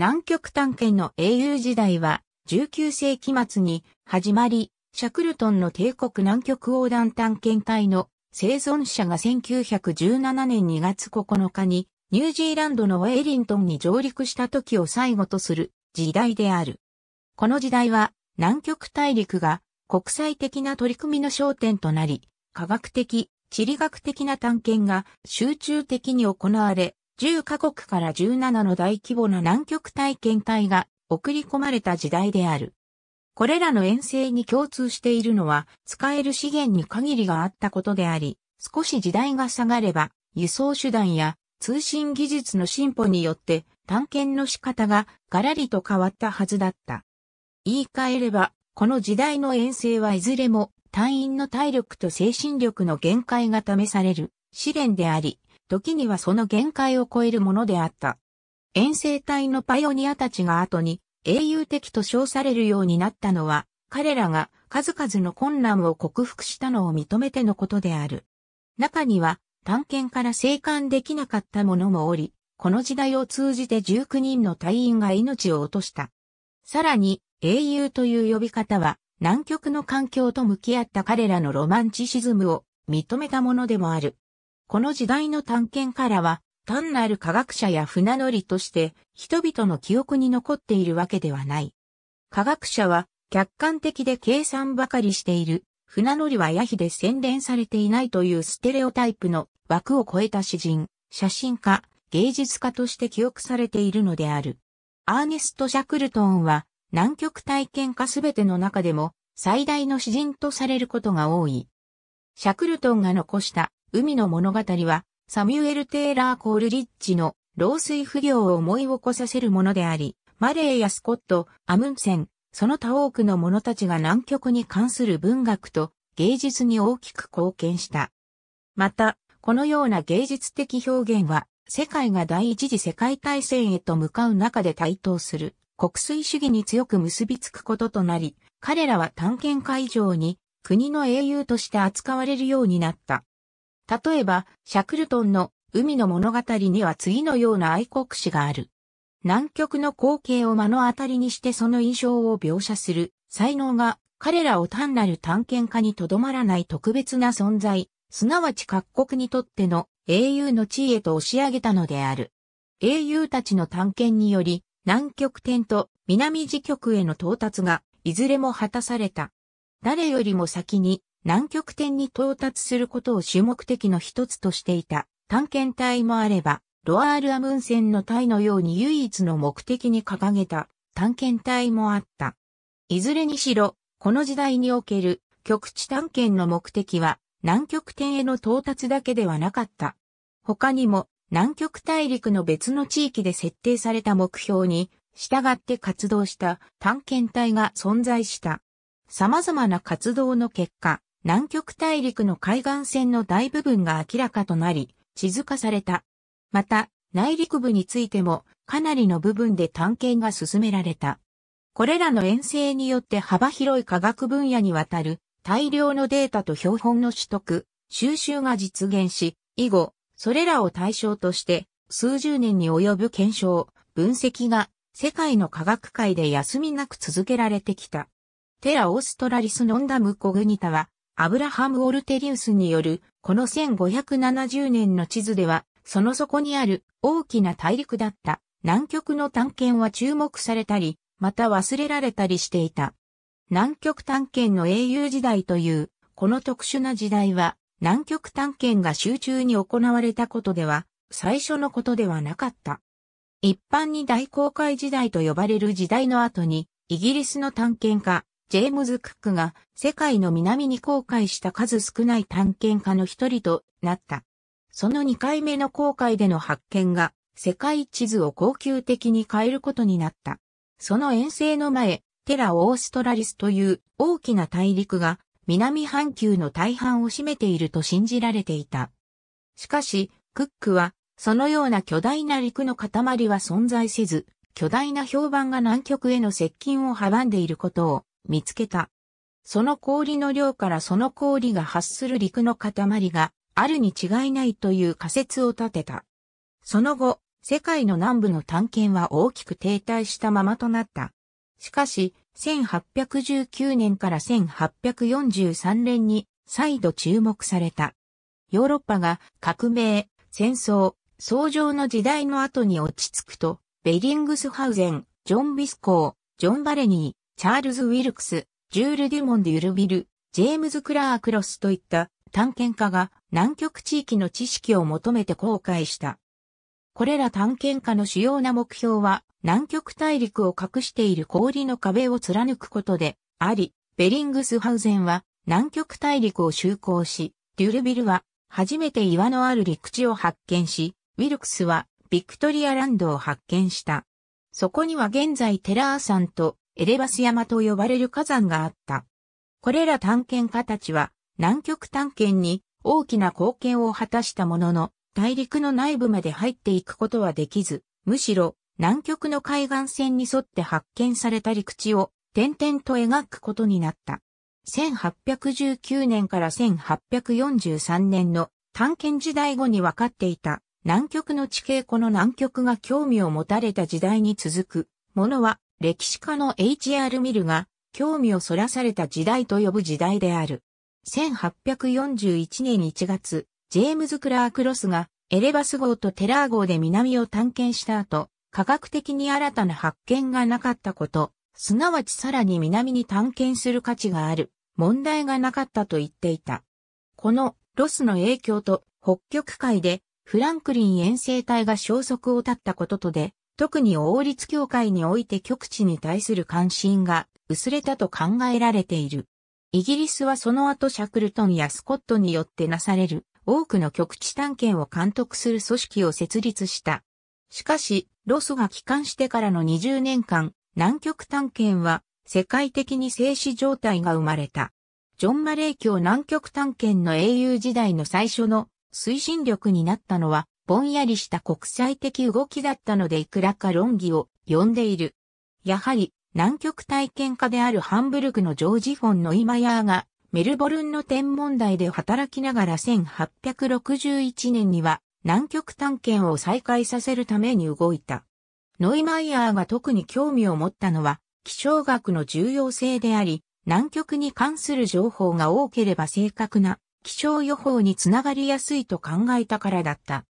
南極探検の英雄時代は、19世紀末に始まり、シャクルトンの帝国南極横断探検隊の生存者が1917年2月9日にニュージーランドのウェイリントンに上陸した時を最後とする時代である。この時代は南極大陸が国際的な取り組みの焦点となり、科学的、地理学的な探検が集中的に行われ、10カ国から17の大規模な南極体験隊が送り込まれた時代である。これらの遠征に共通しているのは、使える資源に限りがあったことであり、少し時代が下がれば、輸送手段や通信技術の進歩によって探検の仕方がガラリと変わったはずだった。言い換えれば、この時代の遠征はいずれも隊員の体力と精神力の限界が試される試練であり、時にはその限界を超えるものであった。遠征隊のパイオニアたちが後に英雄的と称されるようになったのは、彼らが数々の困難を克服したのを認めてのことである。中には、探検から生還できなかった者もおり、この時代を通じて19人の隊員が命を落とした。さらに、英雄という呼び方は、南極の環境と向き合った彼らのロマンチシズムを認めたものでもある。この時代の探検からは、単なる科学者や船乗りとして、人々の記憶に残っているわけではない。科学者は、客観的で計算ばかりしている、船乗りは野比で洗練されていないというステレオタイプの枠を超えた詩人、写真家、芸術家として記憶されているのである。アーネスト・シャクルトンは、南極体験家すべての中でも、最大の詩人とされることが多い。シャクルトンが残した海の物語は、サミュエル・テイラー・コールリッチの老水不行を思い起こさせるものであり、マレーやスコット、アムンセン、その他多くの者たちが南極に関する文学と芸術に大きく貢献した。また、このような芸術的表現は、世界が第一次世界大戦へと向かう中で台頭する国粋主義に強く結びつくこととなり、彼らは探検会場に国の英雄として扱われるようになった。例えば、シャクルトンの海の物語には次のような愛国史がある。南極の光景を目の当たりにしてその印象を描写する才能が彼らを単なる探検家にとどまらない特別な存在、すなわち各国にとっての英雄の地位へと押し上げたのである。英雄たちの探検により、南極点と南次極への到達が、いずれも果たされた。誰よりも先に南極点に到達することを主目的の一つとしていた探検隊もあれば、ロアール・アムンセンの隊のように唯一の目的に掲げた探検隊もあった。いずれにしろ、この時代における極地探検の目的は南極点への到達だけではなかった。他にも南極大陸の別の地域で設定された目標に従って活動した探検隊が存在した。様々な活動の結果、南極大陸の海岸線の大部分が明らかとなり、地図化された。また、内陸部についても、かなりの部分で探検が進められた。これらの遠征によって幅広い科学分野にわたる大量のデータと標本の取得、収集が実現し、以後、それらを対象として数十年に及ぶ検証、分析が世界の科学界で休みなく続けられてきた。テラ・オーストラリス・ノンダム・コグニタはアブラハム・オルテリウスによる、この1570年の地図では、その底にある大きな大陸だった南極の探検は注目されたり、また忘れられたりしていた。南極探検の英雄時代という、この特殊な時代は、南極探検が集中に行われたことでは、最初のことではなかった。一般に大航海時代と呼ばれる時代の後に、イギリスの探検家、ジェームズ・クックが世界の南に航海した数少ない探検家の一人となった。その2回目の航海での発見が世界地図を恒久的に変えることになった。その遠征の前、テラ・オーストラリスという大きな大陸が南半球の大半を占めていると信じられていた。しかし、クックは、そのような巨大な陸の塊は存在せず、巨大な評判が南極への接近を阻んでいることを見つけた。その氷の量からその氷が発する陸の塊があるに違いないという仮説を立てた。その後、世界の南部の探検は大きく停滞したままとなった。しかし、1819年から1843年に再度注目された。ヨーロッパが革命、戦争、創上の時代の後に落ち着くと、ベリングスハウゼン、ジョン・ビスコー、ジョン・バレニー、チャールズ・ウィルクス、ジュール・デュモン・デュルビル、ジェームズ・クラー・クロスといった探検家が南極地域の知識を求めて公開した。これら探検家の主要な目標は南極大陸を隠している氷の壁を貫くことであり、ベリングスハウゼンは南極大陸を就航し、デュルビルは初めて岩のある陸地を発見し、ウィルクスはビクトリアランドを発見した。そこには現在テラー山とエレバス山と呼ばれる火山があった。これら探検家たちは南極探検に大きな貢献を果たしたものの、大陸の内部まで入っていくことはできず、むしろ南極の海岸線に沿って発見された陸地を点々と描くことになった。1819年から1843年の探検時代後に分かっていた南極の地形この南極が興味を持たれた時代に続くものは歴史家の H.R. ミルが興味をそらされた時代と呼ぶ時代である。1841年1月、ジェームズ・クラーク・ロスがエレバス号とテラー号で南を探検した後、科学的に新たな発見がなかったこと、すなわちさらに南に探検する価値がある、問題がなかったと言っていた。このロスの影響と北極海でフランクリン遠征隊が消息を絶ったこととで、特に王立教会において極地に対する関心が薄れたと考えられている。イギリスはその後シャクルトンやスコットによってなされる多くの極地探検を監督する組織を設立した。しかし、ロスが帰還してからの20年間、南極探検は世界的に静止状態が生まれた。ジョン・マレー教南極探検の英雄時代の最初の推進力になったのはぼんやりした国際的動きだったのでいくらか論議を呼んでいる。やはり、南極体験家であるハンブルクのジョージ・フォン・ノイマヤーが、メルボルンの天文台で働きながら1861年には南極探検を再開させるために動いた。ノイマイヤーが特に興味を持ったのは気象学の重要性であり、南極に関する情報が多ければ正確な気象予報につながりやすいと考えたからだった。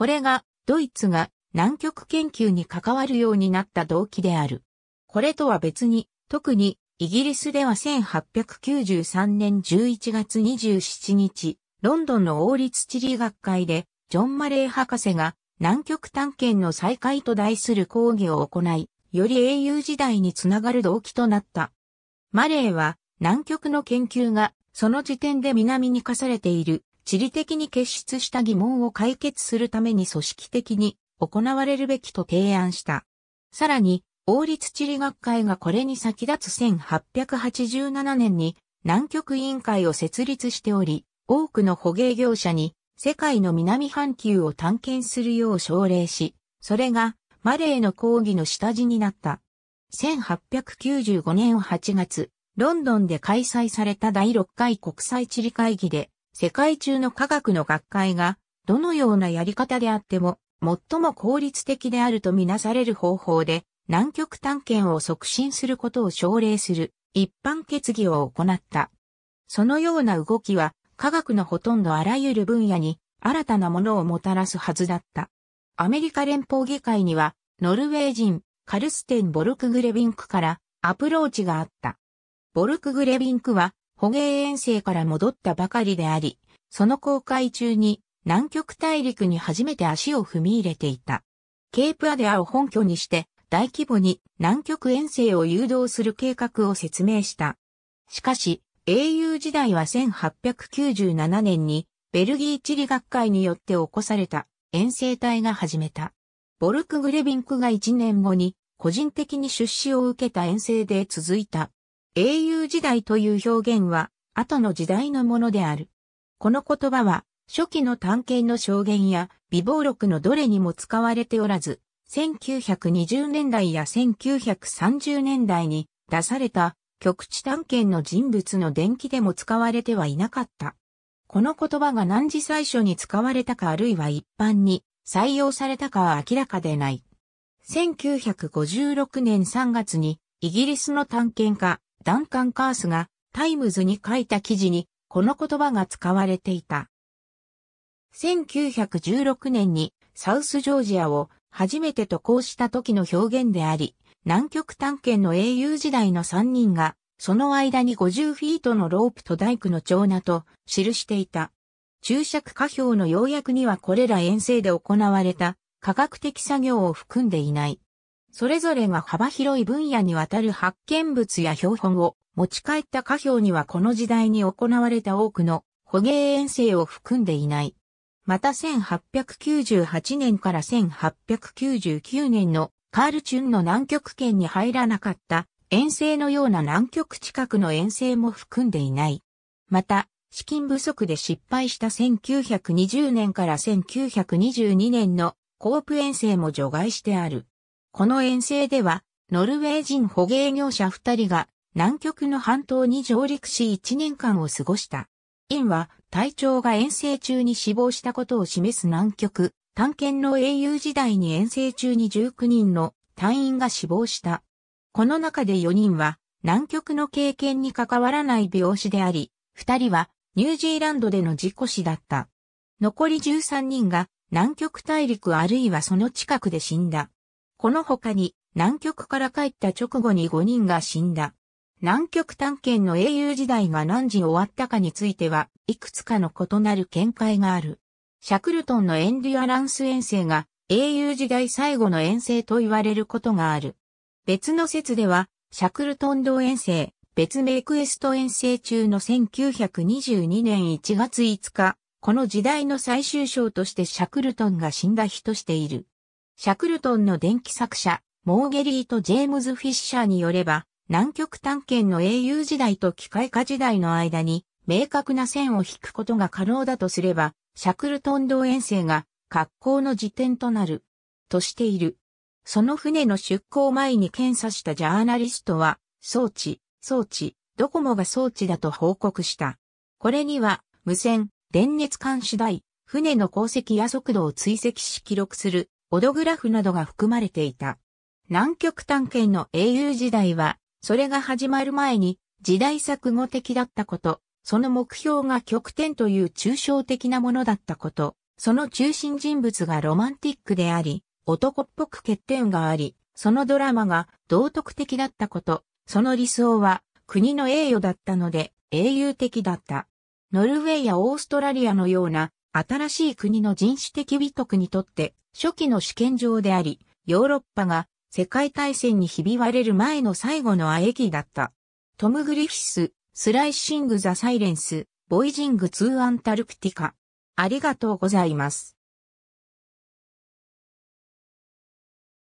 これがドイツが南極研究に関わるようになった動機である。これとは別に、特にイギリスでは1893年11月27日、ロンドンの王立地理学会で、ジョン・マレー博士が南極探検の再開と題する講義を行い、より英雄時代につながる動機となった。マレーは南極の研究がその時点で南に課されている地理的に結出した疑問を解決するために組織的に行われるべきと提案した。さらに、王立地理学会がこれに先立つ1887年に南極委員会を設立しており、多くの捕鯨業者に世界の南半球を探検するよう奨励し、それがマレーの抗議の下地になった。1895年8月、ロンドンで開催された第6回国際地理会議で、世界中の科学の学会が、どのようなやり方であっても、最も効率的であるとみなされる方法で、南極探検を促進することを奨励する一般決議を行った。そのような動きは科学のほとんどあらゆる分野に新たなものをもたらすはずだった。アメリカ連邦議会にはノルウェー人カルステン・ボルクグレビンクからアプローチがあった。ボルクグレビンクは捕鯨遠征から戻ったばかりであり、その航海中に南極大陸に初めて足を踏み入れていた。ケープアデアを本拠にして大規模に南極遠征を誘導する計画を説明した。しかし、英雄時代は1897年にベルギー地理学会によって起こされた遠征隊が始めた。ボルク・グレビンクが1年後に個人的に出資を受けた遠征で続いた英雄時代という表現は、後の時代のものである。この言葉は、初期の探検の証言や、微暴録のどれにも使われておらず、1920年代や1930年代に出された局地探検の人物の伝記でも使われてはいなかった。この言葉が何時最初に使われたかあるいは一般に採用されたかは明らかでない。1956年3月にイギリスの探検家ダンカン・カースがタイムズに書いた記事にこの言葉が使われていた。1916年にサウスジョージアを初めて渡航した時の表現であり、南極探検の英雄時代の3人が、その間に50フィートのロープと大工の長名と記していた。注釈下表の要約にはこれら遠征で行われた科学的作業を含んでいない。それぞれが幅広い分野にわたる発見物や標本を持ち帰った家標にはこの時代に行われた多くの捕鯨遠征を含んでいない。また1898年から1899年のカールチュンの南極圏に入らなかった遠征のような南極近くの遠征も含んでいない。また、資金不足で失敗した1920年から1922年のコープ遠征も除外してある。この遠征では、ノルウェー人捕鯨業者二人が南極の半島に上陸し一年間を過ごした。インは隊長が遠征中に死亡したことを示す南極、探検の英雄時代に遠征中に19人の隊員が死亡した。この中で4人は南極の経験に関わらない病死であり、二人はニュージーランドでの事故死だった。残り13人が南極大陸あるいはその近くで死んだ。この他に南極から帰った直後に5人が死んだ。南極探検の英雄時代が何時終わったかについては、いくつかの異なる見解がある。シャクルトンのエンデュアランス遠征が英雄時代最後の遠征と言われることがある。別の説では、シャクルトン同遠征、別名クエスト遠征中の1922年1月5日、この時代の最終章としてシャクルトンが死んだ日としている。シャクルトンの電気作者、モーゲリーとジェームズ・フィッシャーによれば、南極探検の英雄時代と機械化時代の間に、明確な線を引くことが可能だとすれば、シャクルトン道遠征が格好の時点となる、としている。その船の出港前に検査したジャーナリストは、装置、装置、ドコモが装置だと報告した。これには、無線、電熱監視台、船の航跡や速度を追跡し記録するオドグラフなどが含まれていた。南極探検の英雄時代は、それが始まる前に時代錯誤的だったこと、その目標が極点という抽象的なものだったこと、その中心人物がロマンティックであり、男っぽく欠点があり、そのドラマが道徳的だったこと、その理想は国の栄誉だったので英雄的だった。ノルウェーやオーストラリアのような新しい国の人種的美徳にとって初期の試験場であり、ヨーロッパが世界大戦にひび割れる前の最後の喘ぎだった。トム・グリフィス、スライシング・ザ・サイレンス、ボイジング・ツー・アンタルクティカ。ありがとうございます。